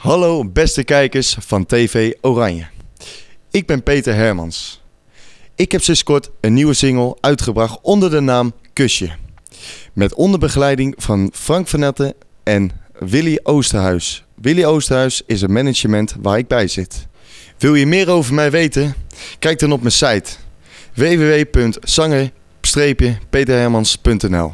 Hallo beste kijkers van TV Oranje. Ik ben Peter Hermans. Ik heb sinds kort een nieuwe single uitgebracht onder de naam Kusje. Met onderbegeleiding van Frank Vernette en Willy Oosterhuis. Willy Oosterhuis is een management waar ik bij zit. Wil je meer over mij weten? Kijk dan op mijn site www.zanger-peterhermans.nl